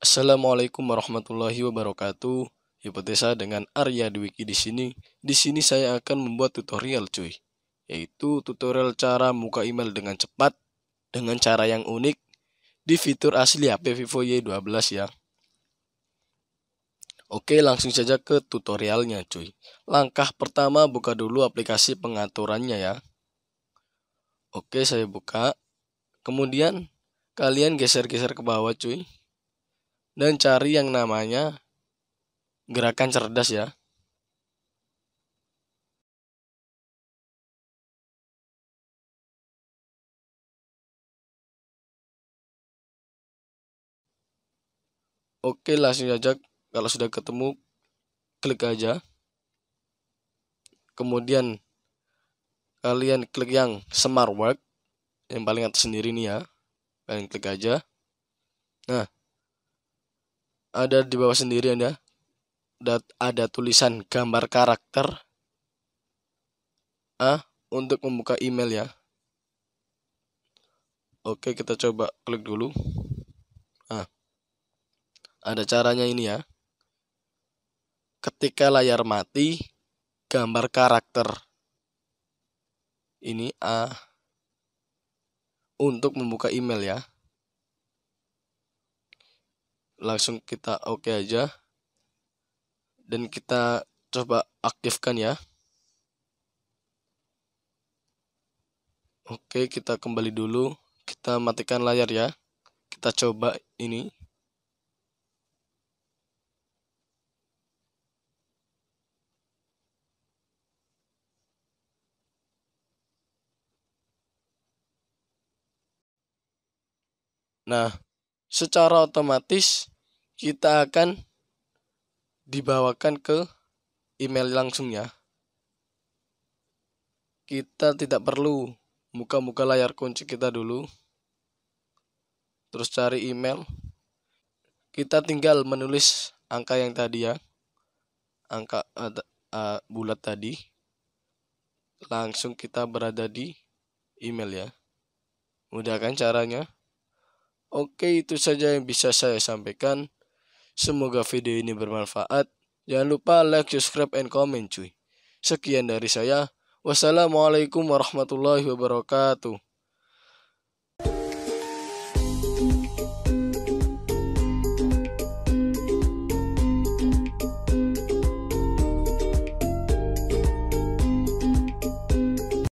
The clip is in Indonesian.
Assalamualaikum warahmatullahi wabarakatuh. Hipotesa dengan Arya Dwiki di sini. Di sini saya akan membuat tutorial cuy, yaitu tutorial cara buka email dengan cepat dengan cara yang unik di fitur asli HP Vivo Y12 ya. Oke, langsung saja ke tutorialnya cuy. Langkah pertama buka dulu aplikasi pengaturannya ya. Oke, saya buka. Kemudian kalian geser-geser ke bawah cuy dan cari yang namanya gerakan cerdas ya. Oke, langsung aja kalau sudah ketemu klik aja. Kemudian kalian klik yang smart work yang paling atas sendiri nih ya. Kalian klik aja. Nah, ada di bawah sendiri Anda. Ya. Ada, ada tulisan gambar karakter. A ah, untuk membuka email ya. Oke, kita coba klik dulu. ah ada caranya ini ya. Ketika layar mati, gambar karakter. Ini A ah, untuk membuka email ya langsung kita oke okay aja dan kita coba aktifkan ya oke kita kembali dulu kita matikan layar ya kita coba ini nah secara otomatis kita akan dibawakan ke email langsung ya. Kita tidak perlu muka-muka layar kunci kita dulu. Terus cari email. Kita tinggal menulis angka yang tadi ya. Angka uh, uh, bulat tadi. Langsung kita berada di email ya. Mudah kan caranya? Oke, itu saja yang bisa saya sampaikan. Semoga video ini bermanfaat. Jangan lupa like, subscribe, and comment cuy. Sekian dari saya. Wassalamualaikum warahmatullahi wabarakatuh.